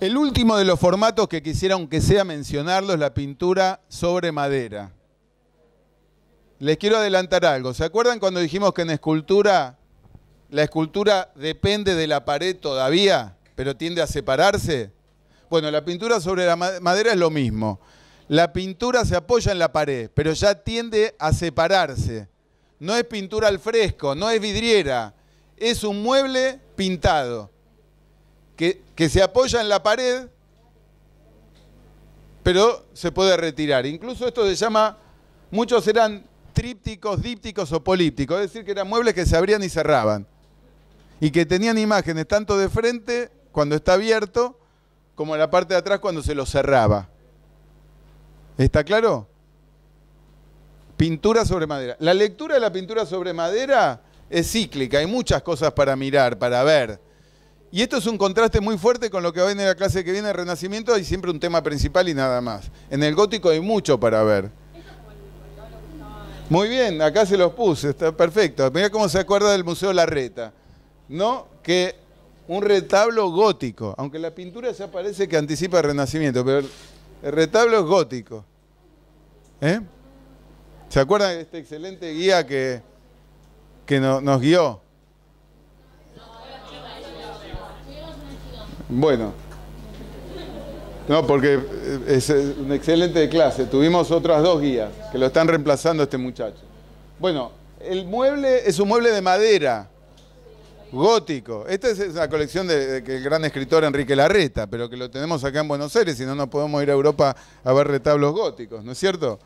El último de los formatos que quisiera, aunque sea mencionarlo, es la pintura sobre madera. Les quiero adelantar algo. ¿Se acuerdan cuando dijimos que en escultura la escultura depende de la pared todavía, pero tiende a separarse? Bueno, la pintura sobre la madera es lo mismo. La pintura se apoya en la pared, pero ya tiende a separarse. No es pintura al fresco, no es vidriera, es un mueble pintado que, se apoya en la pared, pero se puede retirar. Incluso esto se llama, muchos eran trípticos, dípticos o polípticos, es decir, que eran muebles que se abrían y cerraban. Y que tenían imágenes tanto de frente, cuando está abierto, como en la parte de atrás cuando se lo cerraba. ¿Está claro? Pintura sobre madera. La lectura de la pintura sobre madera es cíclica, hay muchas cosas para mirar, para ver. Y esto es un contraste muy fuerte con lo que va a venir la clase que viene, el Renacimiento, hay siempre un tema principal y nada más. En el gótico hay mucho para ver. Muy bien, acá se los puse, está perfecto. Mira cómo se acuerda del Museo Larreta, ¿no? Que un retablo gótico, aunque la pintura ya parece que anticipa el Renacimiento, pero el retablo es gótico. ¿Eh? ¿Se acuerdan de este excelente guía que, que nos guió? Bueno. No, porque es un excelente clase. Tuvimos otras dos guías que lo están reemplazando este muchacho. Bueno, el mueble es un mueble de madera, gótico. Esta es la colección del gran escritor Enrique Larreta, pero que lo tenemos acá en Buenos Aires y no nos podemos ir a Europa a ver retablos góticos, ¿no es cierto?